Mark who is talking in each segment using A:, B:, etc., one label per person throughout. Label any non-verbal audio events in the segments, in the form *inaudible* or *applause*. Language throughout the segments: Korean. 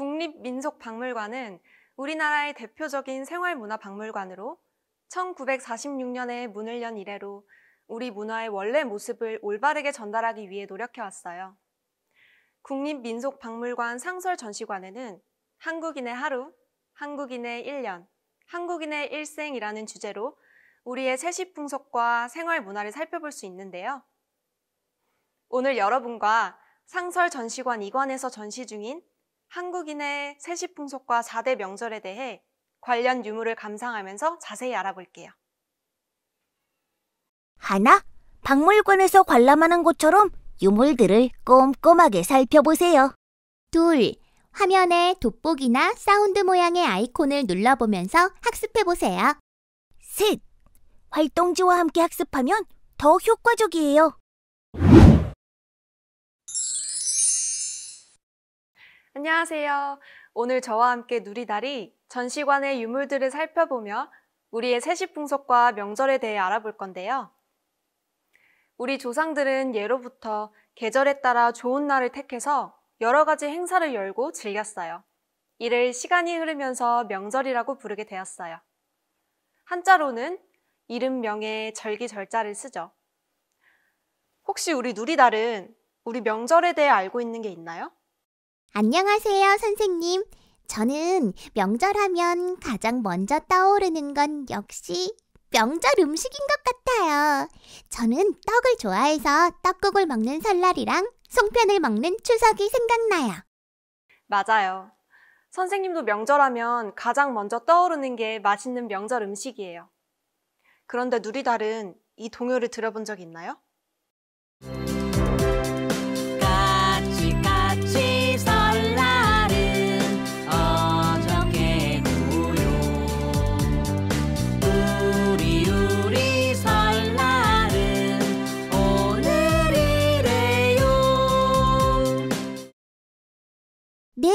A: 국립민속박물관은 우리나라의 대표적인 생활문화 박물관으로 1946년에 문을 연 이래로 우리 문화의 원래 모습을 올바르게 전달하기 위해 노력해왔어요. 국립민속박물관 상설 전시관에는 한국인의 하루, 한국인의 1년, 한국인의 일생이라는 주제로 우리의 세시 풍속과 생활 문화를 살펴볼 수 있는데요. 오늘 여러분과 상설 전시관 2관에서 전시 중인 한국인의 세시 풍속과 4대 명절에 대해 관련 유물을 감상하면서 자세히 알아볼게요.
B: 하나, 박물관에서 관람하는 것처럼 유물들을 꼼꼼하게 살펴보세요. 둘, 화면에 돋보기나 사운드 모양의 아이콘을 눌러보면서 학습해보세요. 셋, 활동지와 함께 학습하면 더 효과적이에요.
A: 안녕하세요. 오늘 저와 함께 누리다리 전시관의 유물들을 살펴보며 우리의 세시풍속과 명절에 대해 알아볼 건데요. 우리 조상들은 예로부터 계절에 따라 좋은 날을 택해서 여러 가지 행사를 열고 즐겼어요. 이를 시간이 흐르면서 명절이라고 부르게 되었어요. 한자로는 이름 명의 절기 절자를 쓰죠. 혹시 우리 누리달은 우리 명절에 대해 알고 있는 게 있나요?
B: 안녕하세요, 선생님. 저는 명절하면 가장 먼저 떠오르는 건 역시 명절 음식인 것 같아요. 저는 떡을 좋아해서 떡국을 먹는 설날이랑 송편을 먹는 추석이 생각나요.
A: 맞아요. 선생님도 명절하면 가장 먼저 떠오르는 게 맛있는 명절 음식이에요. 그런데 누리달은 이 동요를 들어본 적 있나요?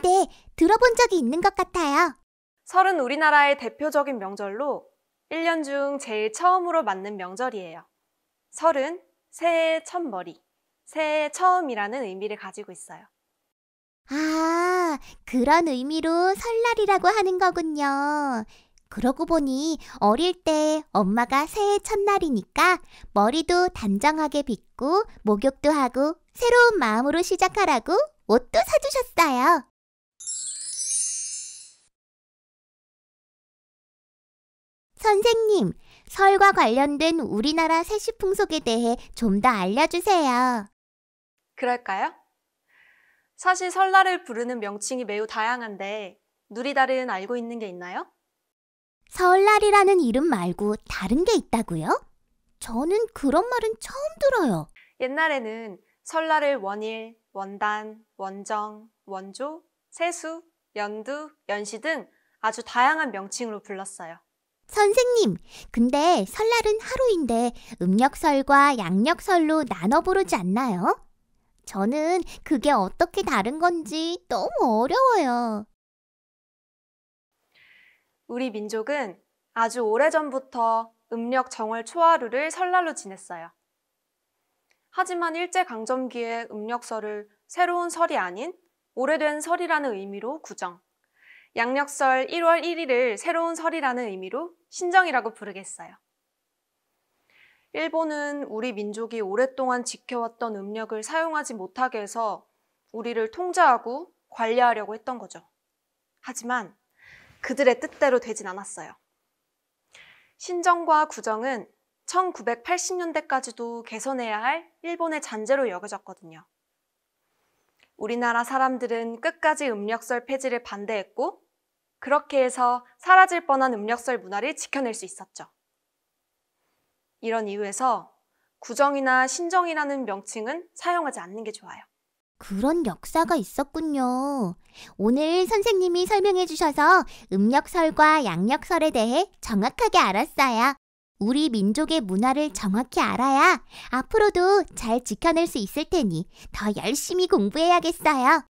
A: 대해 들어본 적이 있는 것 같아요. 설은 우리나라의 대표적인 명절로 1년 중 제일 처음으로 맞는 명절이에요. 설은 새해 첫 머리, 새해 처음이라는 의미를 가지고 있어요.
B: 아, 그런 의미로 설날이라고 하는 거군요. 그러고 보니 어릴 때 엄마가 새해 첫날이니까 머리도 단정하게 빗고 목욕도 하고 새로운 마음으로 시작하라고 옷도 사주셨어요. 선생님, 설과 관련된 우리나라 세시 풍속에 대해 좀 더 알려주세요.
A: 그럴까요? 사실 설날을 부르는 명칭이 매우 다양한데 누리달은 알고 있는 게 있나요?
B: 설날이라는 이름 말고 다른 게 있다고요? 저는 그런 말은 처음 들어요.
A: 옛날에는 설날을 원일, 원단, 원정, 원조, 세수, 연두, 연시 등 아주 다양한 명칭으로 불렀어요.
B: 선생님, 근데 설날은 하루인데 음력설과 양력설로 나눠 부르지 않나요? 저는 그게 어떻게 다른 건지 너무 어려워요.
A: 우리 민족은 아주 오래전부터 음력 정월 초하루를 설날로 지냈어요. 하지만 일제강점기에 음력설을 새로운 설이 아닌 오래된 설이라는 의미로 구정. 양력설 1월 1일을 새로운 설이라는 의미로 신정이라고 부르겠어요. 일본은 우리 민족이 오랫동안 지켜왔던 음력을 사용하지 못하게 해서 우리를 통제하고 관리하려고 했던 거죠. 하지만 그들의 뜻대로 되진 않았어요. 신정과 구정은 1980년대까지도 개선해야 할 일본의 잔재로 여겨졌거든요. 우리나라 사람들은 끝까지 음력설 폐지를 반대했고 그렇게 해서 사라질 뻔한 음력설 문화를 지켜낼 수 있었죠. 이런 이유에서 구정이나 신정이라는 명칭은 사용하지 않는 게 좋아요.
B: 그런 역사가 있었군요. 오늘 선생님이 설명해 주셔서 음력설과 양력설에 대해 정확하게 알았어요. 우리 민족의 문화를 정확히 알아야 앞으로도 잘 지켜낼 수 있을 테니 더 열심히 공부해야겠어요.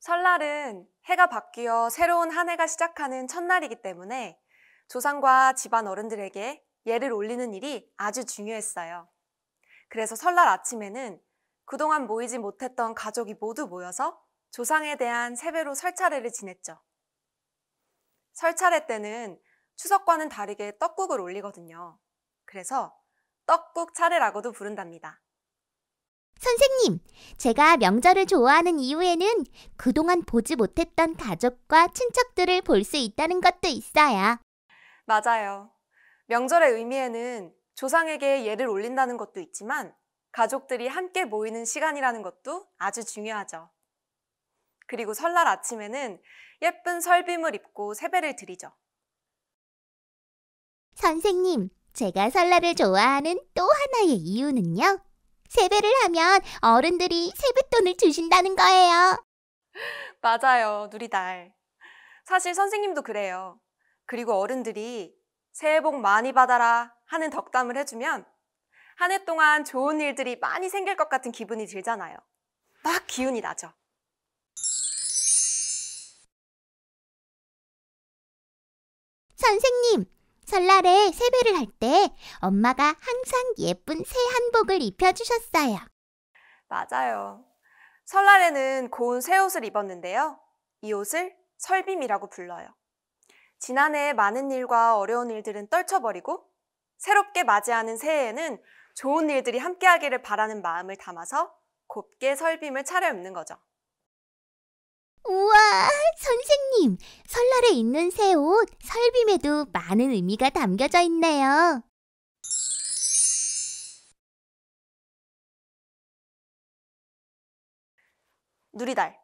A: 설날은 해가 바뀌어 새로운 한 해가 시작하는 첫날이기 때문에 조상과 집안 어른들에게 예를 올리는 일이 아주 중요했어요. 그래서 설날 아침에는 그동안 모이지 못했던 가족이 모두 모여서 조상에 대한 세배로 설차례를 지냈죠. 설차례 때는 추석과는 다르게 떡국을 올리거든요. 그래서 떡국 차례라고도 부른답니다.
B: 선생님, 제가 명절을 좋아하는 이유에는 그동안 보지 못했던 가족과 친척들을 볼 수 있다는 것도 있어요.
A: 맞아요. 명절의 의미에는 조상에게 예를 올린다는 것도 있지만 가족들이 함께 모이는 시간이라는 것도 아주 중요하죠. 그리고 설날 아침에는 예쁜 설빔을 입고 세배를 드리죠.
B: 선생님, 제가 설날을 좋아하는 또 하나의 이유는요. 세배를 하면 어른들이 세뱃돈을 주신다는 거예요.
A: 맞아요, 누리달. 사실 선생님도 그래요. 그리고 어른들이 새해 복 많이 받아라 하는 덕담을 해주면 한 해 동안 좋은 일들이 많이 생길 것 같은 기분이 들잖아요. 막 기운이 나죠.
B: 선생님, 설날에 세배를 할 때 엄마가 항상 예쁜 새 한복을 입혀주셨어요. 맞아요. 설날에는
A: 고운 새 옷을 입었는데요. 이 옷을 설빔이라고 불러요. 지난해 많은 일과 어려운 일들은 떨쳐버리고 새롭게 맞이하는 새해에는 좋은 일들이 함께하기를 바라는 마음을 담아서 곱게 설빔을 차려입는 거죠.
B: 우와, 선생님, 설날에 입는 새 옷, 설빔에도 많은 의미가 담겨져 있네요.
A: 누리달,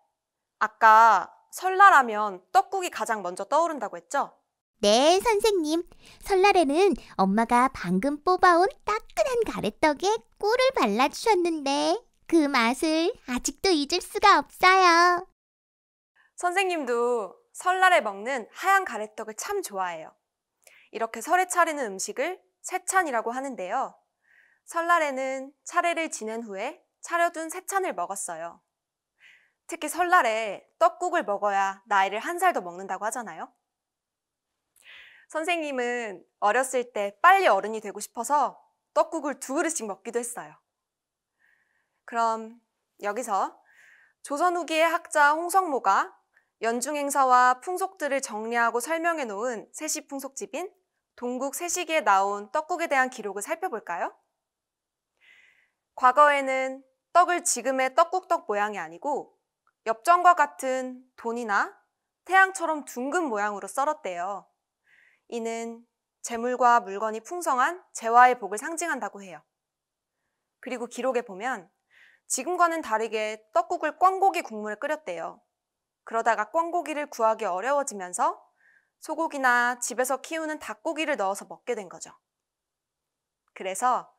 A: 아까 설날하면 떡국이 가장 먼저 떠오른다고 했죠?
B: 네, 선생님. 설날에는 엄마가 방금 뽑아온 따끈한 가래떡에 꿀을 발라주셨는데 그 맛을 아직도 잊을 수가 없어요.
A: 선생님도 설날에 먹는 하얀 가래떡을 참 좋아해요. 이렇게 설에 차리는 음식을 세찬이라고 하는데요. 설날에는 차례를 지낸 후에 차려둔 세찬을 먹었어요. 특히 설날에 떡국을 먹어야 나이를 한 살 더 먹는다고 하잖아요. 선생님은 어렸을 때 빨리 어른이 되고 싶어서 떡국을 두 그릇씩 먹기도 했어요. 그럼 여기서 조선 후기의 학자 홍성모가 연중 행사와 풍속들을 정리하고 설명해 놓은 세시 풍속집인 동국 세시기에 나온 떡국에 대한 기록을 살펴볼까요? 과거에는 떡을 지금의 떡국떡 모양이 아니고 엽전과 같은 돈이나 태양처럼 둥근 모양으로 썰었대요. 이는 재물과 물건이 풍성한 재화의 복을 상징한다고 해요. 그리고 기록에 보면 지금과는 다르게 떡국을 꽝고기 국물에 끓였대요. 그러다가 꿩고기를 구하기 어려워지면서 소고기나 집에서 키우는 닭고기를 넣어서 먹게 된 거죠. 그래서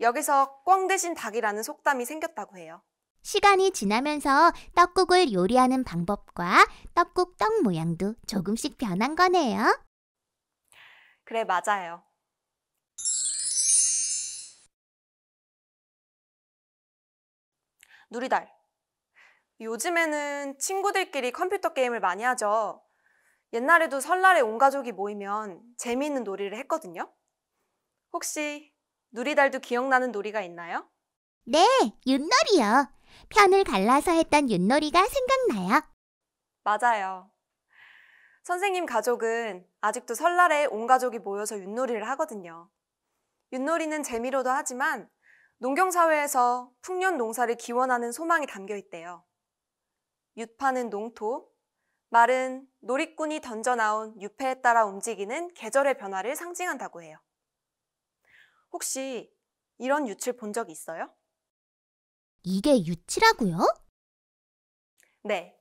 A: 여기서 꿩 대신 닭이라는 속담이 생겼다고 해요.
B: 시간이 지나면서 떡국을 요리하는 방법과 떡국 떡 모양도 조금씩 변한 거네요.
A: 그래, 맞아요. 누리달, 요즘에는 친구들끼리 컴퓨터 게임을 많이 하죠. 옛날에도 설날에 온 가족이 모이면 재미있는 놀이를 했거든요. 혹시 누리달도 기억나는 놀이가 있나요?
B: 네, 윷놀이요. 편을 갈라서 했던 윷놀이가 생각나요.
A: 맞아요. 선생님 가족은 아직도 설날에 온 가족이 모여서 윷놀이를 하거든요. 윷놀이는 재미로도 하지만 농경사회에서 풍년 농사를 기원하는 소망이 담겨 있대요. 유파는 농토, 말은 놀이꾼이 던져나온 유패에 따라 움직이는 계절의 변화를 상징한다고 해요. 혹시 이런 유치를 본적 있어요?
B: 이게 유치라고요?
A: 네.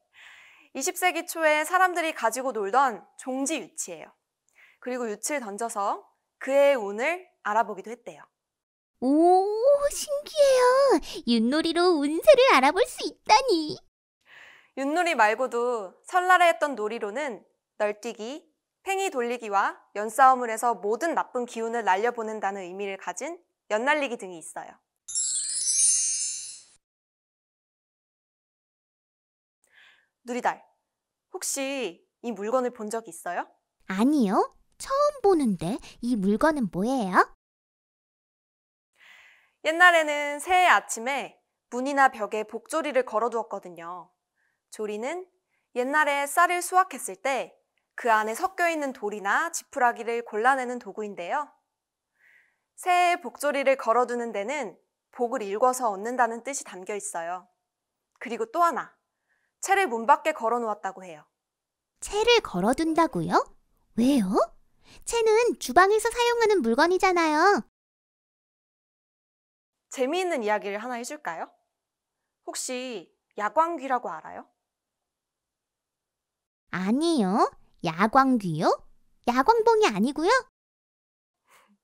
A: 20세기 초에 사람들이 가지고 놀던 종지 유치예요. 그리고 유치를 던져서 그의 운을 알아보기도 했대요.
B: 오, 신기해요. 윷놀이로 운세를 알아볼 수 있다니.
A: 윷놀이 말고도 설날에 했던 놀이로는 널뛰기, 팽이 돌리기와 연싸움을 해서 모든 나쁜 기운을 날려보낸다는 의미를 가진 연날리기 등이 있어요. 누리달, 혹시 이 물건을 본 적 있어요?
B: 아니요. 처음 보는데 이 물건은 뭐예요?
A: 옛날에는 새해 아침에 문이나 벽에 복조리를 걸어두었거든요. 조리는 옛날에 쌀을 수확했을 때 그 안에 섞여 있는 돌이나 지푸라기를 골라내는 도구인데요. 새의 복조리를 걸어두는 데는 복을 읽어서 얻는다는 뜻이 담겨 있어요. 그리고 또 하나, 채를 문 밖에 걸어 놓았다고 해요.
B: 채를 걸어둔다고요? 왜요? 채는 주방에서 사용하는 물건이잖아요.
A: 재미있는 이야기를 하나 해줄까요? 혹시 야광귀라고 알아요?
B: 아니요. 야광귀요? 야광봉이 아니고요. *laughs*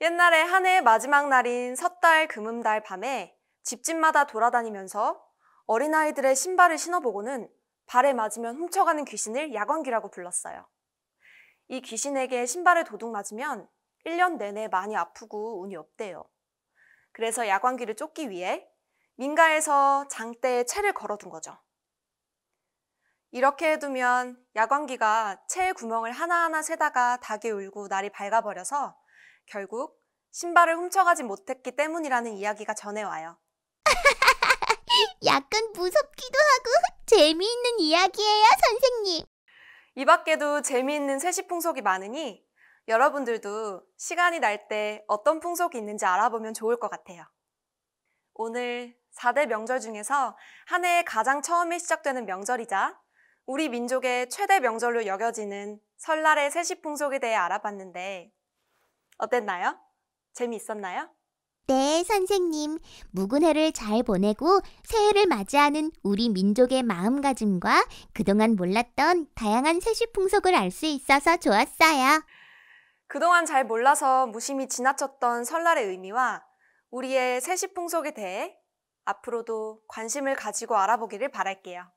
B: 옛날에 한 해의 마지막
A: 날인 섣달 금음달 밤에 집집마다 돌아다니면서 어린아이들의 신발을 신어보고는 발에 맞으면 훔쳐가는 귀신을 야광귀라고 불렀어요. 이 귀신에게 신발을 도둑 맞으면 1년 내내 많이 아프고 운이 없대요. 그래서 야광귀를 쫓기 위해 민가에서 장대에 채를 걸어둔 거죠. 이렇게 해두면 야광기가 채 구멍을 하나하나 세다가 닭이 울고 날이 밝아버려서 결국 신발을 훔쳐가지 못했기 때문이라는 이야기가 전해와요. *laughs* 약간 무섭기도 하고 재미있는 이야기예요, 선생님. 이 밖에도 재미있는 세시 풍속이 많으니 여러분들도 시간이 날 때 어떤 풍속이 있는지 알아보면 좋을 것 같아요. 오늘 4대 명절 중에서 한해에 가장 처음에 시작되는 명절이자 우리 민족의 최대 명절로 여겨지는 설날의 세시 풍속에 대해 알아봤는데 어땠나요? 재미있었나요?
B: 네, 선생님. 묵은 해를 잘 보내고 새해를 맞이하는 우리 민족의 마음가짐과 그동안 몰랐던 다양한 세시 풍속을 알 수 있어서 좋았어요.
A: 그동안 잘 몰라서 무심히 지나쳤던 설날의 의미와 우리의 세시 풍속에 대해 앞으로도 관심을 가지고 알아보기를
B: 바랄게요.